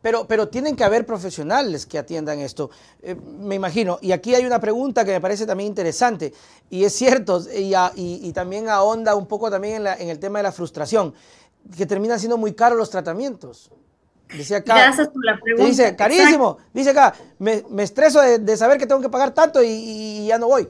Pero, pero tienen que haber profesionales que atiendan esto, eh, me imagino. Y aquí hay una pregunta que me parece también interesante, y es cierto, y, y, también ahonda un poco también en, el tema de la frustración, que terminan siendo muy caros los tratamientos. Dice acá, Gracias por la pregunta. Dice, carísimo, dice acá, me, estreso de, saber que tengo que pagar tanto y ya no voy.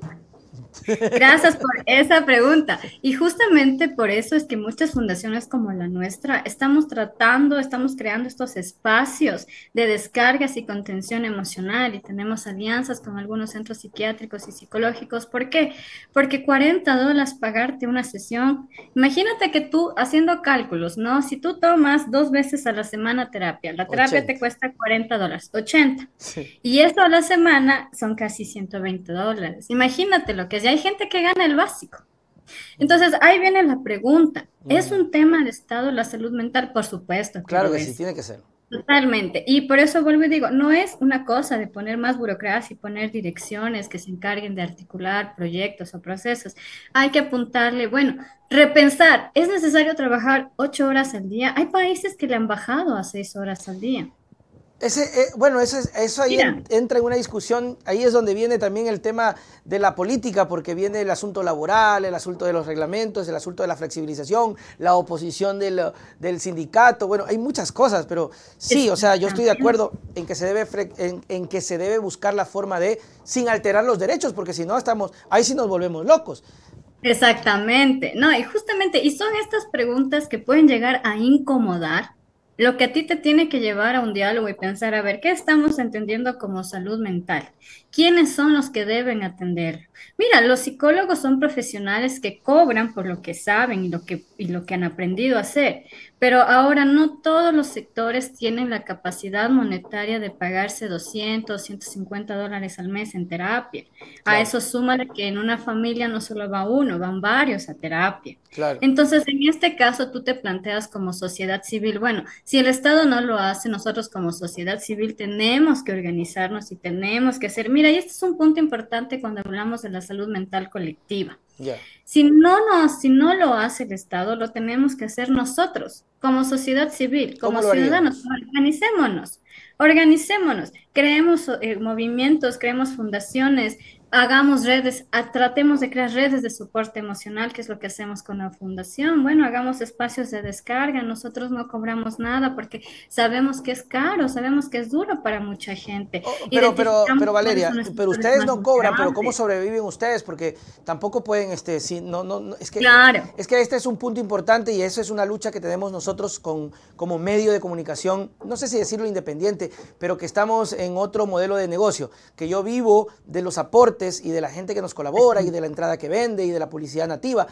Gracias por esa pregunta. Y justamente por eso es que muchas fundaciones como la nuestra estamos tratando, estamos creando estos espacios de descargas y contención emocional y tenemos alianzas con algunos centros psiquiátricos y psicológicos. ¿Por qué? Porque 40 dólares pagarte una sesión. Imagínate que tú haciendo cálculos, ¿no? Si tú tomas dos veces a la semana terapia, la terapia te cuesta 40 dólares, 80. Y esto a la semana son casi 120 dólares. Imagínate lo que y hay gente que gana el básico. Entonces, ahí viene la pregunta. ¿Es un tema de Estado la salud mental? Por supuesto. claro que sí, tiene que ser. Totalmente. Y por eso vuelvo y digo, no es una cosa de poner más burocracia y poner direcciones que se encarguen de articular proyectos o procesos. Hay que apuntarle, bueno, repensar. ¿Es necesario trabajar ocho horas al día? Hay países que le han bajado a seis horas al día. Ese, eh, bueno, eso, eso ahí entra en una discusión, ahí es donde viene también el tema de la política, porque viene el asunto laboral, el asunto de los reglamentos, el asunto de la flexibilización, la oposición del, del sindicato, bueno, hay muchas cosas, pero sí, o sea, yo estoy de acuerdo en que se debe, en, en que se debe buscar la forma de, sin alterar los derechos, porque si no estamos, ahí sí nos volvemos locos. Exactamente, no, y justamente, y son estas preguntas que pueden llegar a incomodar lo que a ti te tiene que llevar a un diálogo y pensar, a ver, ¿qué estamos entendiendo como salud mental? ¿Quiénes son los que deben atender? Mira, los psicólogos son profesionales que cobran por lo que saben y lo que, y lo que han aprendido a hacer, pero ahora no todos los sectores tienen la capacidad monetaria de pagarse 200, 150 dólares al mes en terapia. A eso súmale que en una familia no solo va uno, van varios a terapia. Entonces, en este caso, tú te planteas como sociedad civil, bueno, si el Estado no lo hace, nosotros como sociedad civil tenemos que organizarnos y tenemos que hacer, mira, y este es un punto importante cuando hablamos de la salud mental colectiva. Si, no, si no lo hace el Estado, lo tenemos que hacer nosotros, como sociedad civil, como ciudadanos, organizémonos. Organicémonos, creemos eh, movimientos, creemos fundaciones, hagamos redes, ah, tratemos de crear redes de soporte emocional, que es lo que hacemos con la fundación. Bueno, hagamos espacios de descarga, nosotros no cobramos nada porque sabemos que es caro, sabemos que es duro para mucha gente. Oh, pero, pero, pero Valeria, pero ustedes no cobran, pero ¿cómo sobreviven ustedes? Porque tampoco pueden, este, si, no, no, es que, es que este es un punto importante y eso es una lucha que tenemos nosotros con, como medio de comunicación, no sé si decirlo independiente pero que estamos en otro modelo de negocio, que yo vivo de los aportes y de la gente que nos colabora y de la entrada que vende y de la publicidad nativa.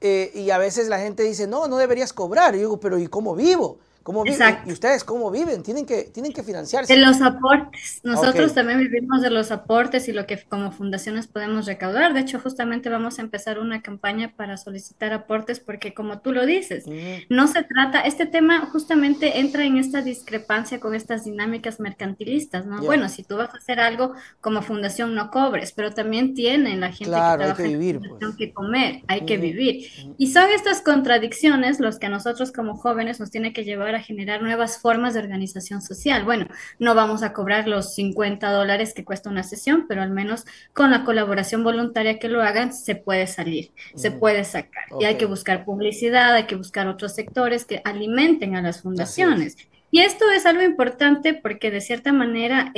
Eh, y a veces la gente dice, no, no deberías cobrar. yo digo, pero ¿y cómo vivo? ¿Cómo viven? ¿Y ustedes cómo viven? Tienen que, tienen que financiarse. De los aportes. Nosotros también vivimos de los aportes y lo que como fundaciones podemos recaudar. De hecho, justamente vamos a empezar una campaña para solicitar aportes porque como tú lo dices, no se trata, este tema justamente entra en esta discrepancia con estas dinámicas mercantilistas, ¿no? Bueno, si tú vas a hacer algo como fundación no cobres, pero también tienen la gente que trabaja que vivir, pues. que comer, hay que vivir. Y son estas contradicciones los que a nosotros como jóvenes nos tiene que llevar a generar nuevas formas de organización social. Bueno, no vamos a cobrar los 50 dólares que cuesta una sesión, pero al menos con la colaboración voluntaria que lo hagan se puede salir, se mm. puede sacar. Y hay que buscar publicidad, hay que buscar otros sectores que alimenten a las fundaciones. Y esto es algo importante porque de cierta manera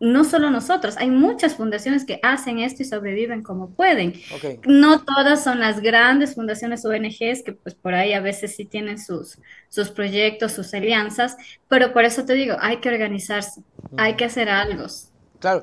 no solo nosotros, hay muchas fundaciones que hacen esto y sobreviven como pueden. No todas son las grandes fundaciones ONGs que pues por ahí a veces sí tienen sus, sus proyectos, sus alianzas, pero por eso te digo, hay que organizarse, hay que hacer algo. Claro,